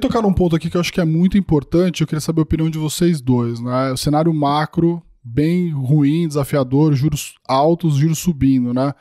tocar num ponto aqui que eu acho que é muito importante, eu queria saber a opinião de vocês dois, né? O cenário macro bem ruim, desafiador, juros altos, juros subindo, né?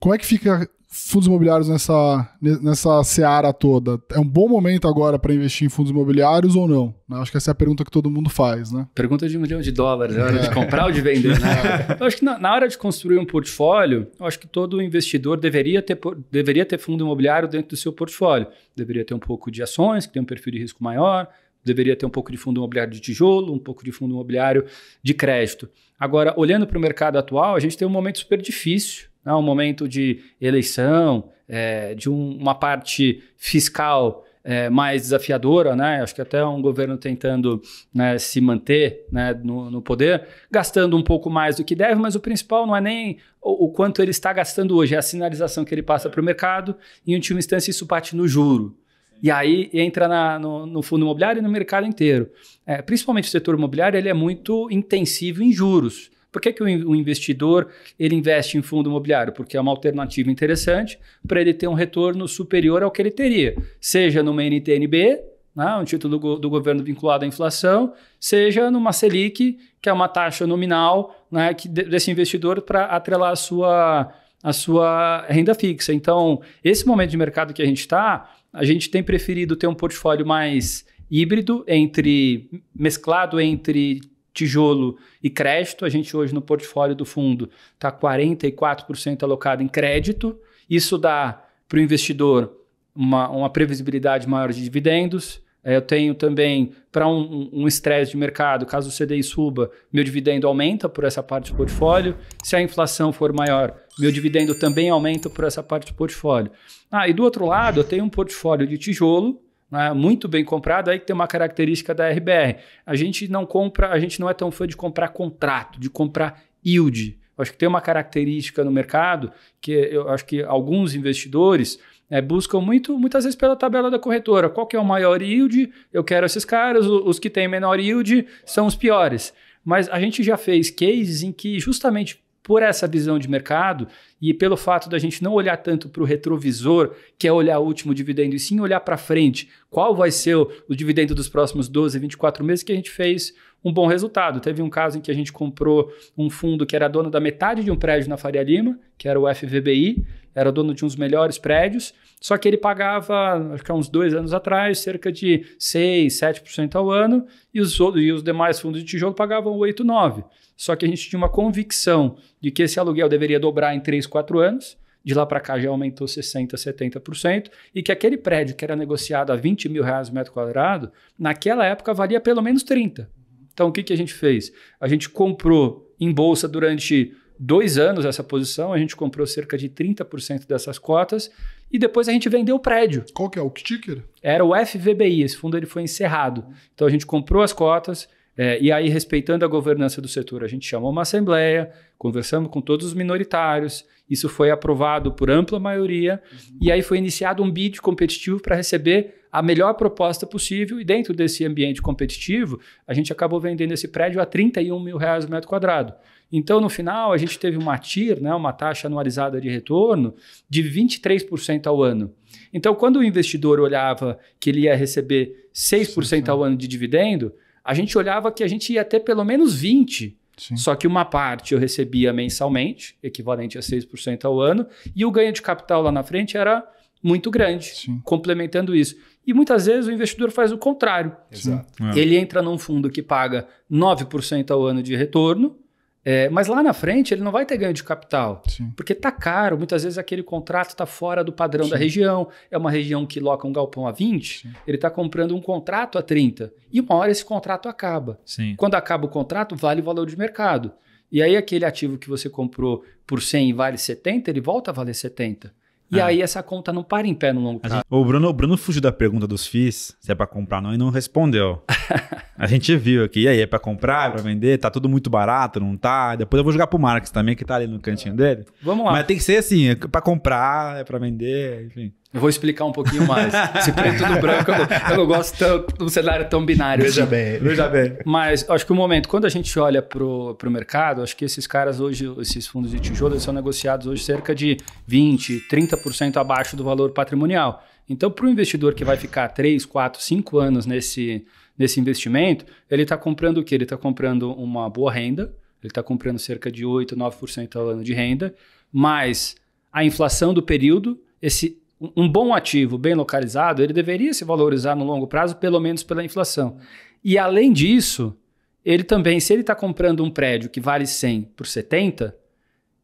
Como é que fica fundos imobiliários nessa, nessa seara toda? É um bom momento agora para investir em fundos imobiliários ou não? Acho que essa é a pergunta que todo mundo faz, né? Pergunta de um milhão de dólares, na é hora é. de comprar ou de vender, né? É. Eu acho que na, na, hora de construir um portfólio, eu acho que todo investidor deveria ter, deveria ter fundo imobiliário dentro do seu portfólio. Deveria ter um pouco de ações, que tem um perfil de risco maior, deveria ter um pouco de fundo imobiliário de tijolo, um pouco de fundo imobiliário de crédito. Agora, olhando para o mercado atual, a gente tem um momento super difícil né, um momento de eleição, é, de um, uma parte fiscal é, mais desafiadora, né? Acho que até um governo tentando né, se manter né, no, no, poder, gastando um pouco mais do que deve, mas o principal não é nem o, o quanto ele está gastando hoje, é a sinalização que ele passa para o mercado, e em última instância isso parte no juro. E aí entra na, no, no, fundo imobiliário e no mercado inteiro. É, principalmente o setor imobiliário, ele é muito intensivo em juros. Por que, que o investidor ele investe em fundo imobiliário? Porque é uma alternativa interessante para ele ter um retorno superior ao que ele teria, seja numa NTNB, né, um título do, do governo vinculado à inflação, seja numa Selic, que é uma taxa nominal né, que, desse investidor para atrelar a sua, a sua renda fixa. Então, esse momento de mercado que a gente está, a gente tem preferido ter um portfólio mais híbrido, entre mesclado entre tijolo e crédito. A gente hoje no portfólio do fundo está 44% alocado em crédito. Isso dá para o investidor uma, uma, previsibilidade maior de dividendos. É, eu tenho também, para um estresse um de mercado, caso o CDI suba, meu dividendo aumenta por essa parte do portfólio. Se a inflação for maior, meu dividendo também aumenta por essa parte do portfólio. Ah, e do outro lado, eu tenho um portfólio de tijolo, né, muito bem comprado, aí que tem uma característica da RBR. A gente não compra, a gente não é tão fã de comprar contrato, de comprar yield. Eu acho que tem uma característica no mercado que eu acho que alguns investidores é, buscam muito, muitas vezes pela tabela da corretora. Qual que é o maior yield? Eu quero esses caras, os que têm menor yield são os piores. Mas a gente já fez cases em que, justamente por essa visão de mercado e pelo fato da gente não olhar tanto para o retrovisor, que é olhar o último dividendo, e sim olhar para frente, qual vai ser o, o dividendo dos próximos 12, 24 meses, que a gente fez um bom resultado. Teve um caso em que a gente comprou um fundo que era dono da metade de um prédio na Faria Lima, que era o FVBI, era dono de uns melhores prédios, só que ele pagava, acho que há uns dois anos atrás, cerca de 6, 7% ao ano, e os, e os demais fundos de tijolo pagavam 8, 9%. Só que a gente tinha uma convicção de que esse aluguel deveria dobrar em 3, 3, 4 anos. De lá para cá já aumentou 60%, 70%. E que aquele prédio que era negociado a 20 mil reais metro quadrado, naquela época valia pelo menos 30. Então o que, que a gente fez? A gente comprou em bolsa durante dois anos essa posição, a gente comprou cerca de 30% dessas cotas e depois a gente vendeu o prédio. Qual que é? O que ticker? Era o FVBI, esse fundo ele foi encerrado. Então a gente comprou as cotas, é, e aí, respeitando a governança do setor, a gente chamou uma assembleia, conversamos com todos os minoritários, isso foi aprovado por ampla maioria, uhum. e aí foi iniciado um bid competitivo para receber a melhor proposta possível, e dentro desse ambiente competitivo, a gente acabou vendendo esse prédio a 31 mil reais o metro quadrado. Então, no final, a gente teve uma TIR, né, uma taxa anualizada de retorno, de 23% ao ano. Então, quando o investidor olhava que ele ia receber 6% ao ano de dividendo, a gente olhava que a gente ia ter pelo menos 20. Sim. Só que uma parte eu recebia mensalmente, equivalente a 6% ao ano, e o ganho de capital lá na frente era muito grande, Sim. complementando isso. E muitas vezes o investidor faz o contrário. Exato. É. Ele entra num fundo que paga 9% ao ano de retorno, é, mas lá na frente ele não vai ter ganho de capital, Sim. porque tá caro. Muitas vezes aquele contrato está fora do padrão Sim. da região. É uma região que loca um galpão a 20, Sim. ele está comprando um contrato a 30. E uma hora esse contrato acaba. Quando acaba o contrato, vale o valor de mercado. E aí aquele ativo que você comprou por 100 e vale 70, ele volta a valer 70. E é. aí essa conta não para em pé no longo prazo. o, Bruno, o Bruno fugiu da pergunta dos FIIs, se é para comprar ou não, e não respondeu. a gente viu aqui. E aí, é para comprar, é para vender? Tá tudo muito barato, não tá? Depois eu vou jogar pro Marcos também, que tá ali no cantinho dele. Vamos lá. Mas tem que ser assim, é para comprar, é para vender, enfim. Eu vou explicar um pouquinho mais. Esse preto do branco, eu, eu não gosto tanto do cenário tão binário. Veja assim. bem, veja bem. Mas acho que o momento, quando a gente olha para o mercado, acho que esses caras hoje, esses fundos de tijolo, são negociados hoje cerca de 20%, 30% abaixo do valor patrimonial. Então, para o investidor que vai ficar 3, 4, 5 anos nesse, nesse investimento, ele está comprando o quê? Ele está comprando uma boa renda, ele está comprando cerca de 8, 9% ao ano de renda, mas a inflação do período, esse um bom ativo bem localizado, ele deveria se valorizar no longo prazo, pelo menos pela inflação. E além disso, ele também, se ele está comprando um prédio que vale 100 por 70,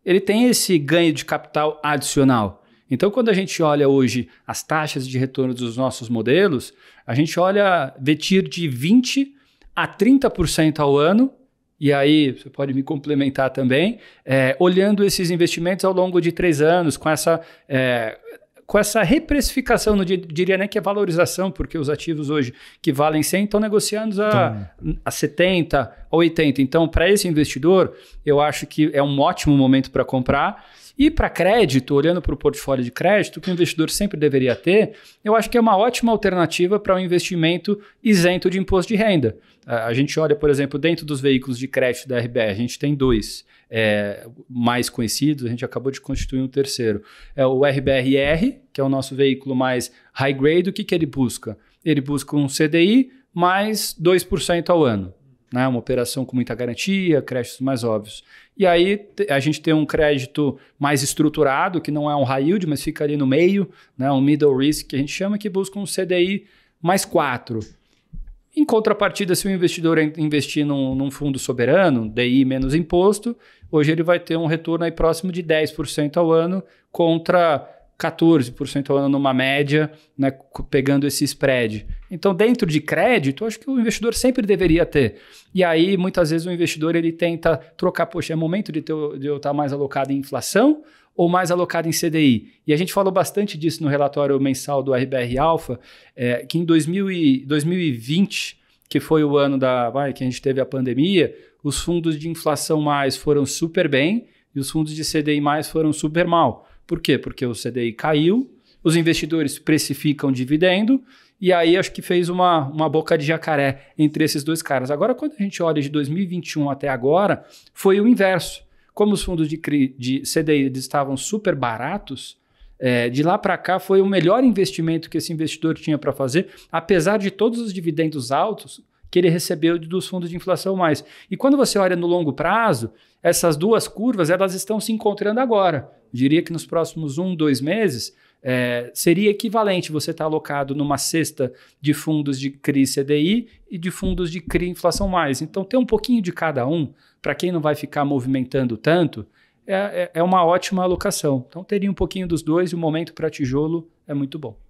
ele tem esse ganho de capital adicional. Então, quando a gente olha hoje as taxas de retorno dos nossos modelos, a gente olha vetir de 20 a 30% ao ano, e aí você pode me complementar também, é, olhando esses investimentos ao longo de três anos, com essa é, com essa reprecificação, não diria nem né, que é valorização, porque os ativos hoje que valem 100 estão negociando a, então, a 70, 80. Então, para esse investidor, eu acho que é um ótimo momento para comprar e para crédito, olhando para o portfólio de crédito, que o investidor sempre deveria ter, eu acho que é uma ótima alternativa para um investimento isento de imposto de renda. A gente olha, por exemplo, dentro dos veículos de crédito da RBR, a gente tem dois é, mais conhecidos, a gente acabou de constituir um terceiro. É o RBRR, que é o nosso veículo mais high grade, o que, que ele busca? Ele busca um CDI mais 2% ao ano. Né? Uma operação com muita garantia, créditos mais óbvios. E aí a gente tem um crédito mais estruturado, que não é um high yield, mas fica ali no meio, né? um middle risk que a gente chama, que busca um CDI mais 4. Em contrapartida, se o investidor investir num, num, fundo soberano, DI menos imposto, hoje ele vai ter um retorno aí próximo de 10% ao ano contra 14% ao ano numa média, né, pegando esse spread. Então, dentro de crédito, acho que o investidor sempre deveria ter. E aí, muitas vezes, o investidor ele tenta trocar, poxa, é momento de, ter, de eu estar mais alocado em inflação ou mais alocado em CDI. E a gente falou bastante disso no relatório mensal do RBR Alpha, é, que em 2000 2020, que foi o ano da vai, que a gente teve a pandemia, os fundos de inflação mais foram super bem e os fundos de CDI mais foram super mal. Por quê? Porque o CDI caiu, os investidores precificam dividendo, e aí acho que fez uma, uma boca de jacaré entre esses dois caras. Agora, quando a gente olha de 2021 até agora, foi o inverso. Como os fundos de, de CDI estavam super baratos, é, de lá para cá foi o melhor investimento que esse investidor tinha para fazer, apesar de todos os dividendos altos, que ele recebeu dos fundos de inflação mais. E quando você olha no longo prazo, essas duas curvas elas estão se encontrando agora. Eu diria que nos próximos um, dois meses, é, seria equivalente você estar tá alocado numa cesta de fundos de CRI CDI e de fundos de CRI inflação mais. Então, ter um pouquinho de cada um, para quem não vai ficar movimentando tanto, é, é, é uma ótima alocação. Então, teria um pouquinho dos dois e o momento para tijolo é muito bom.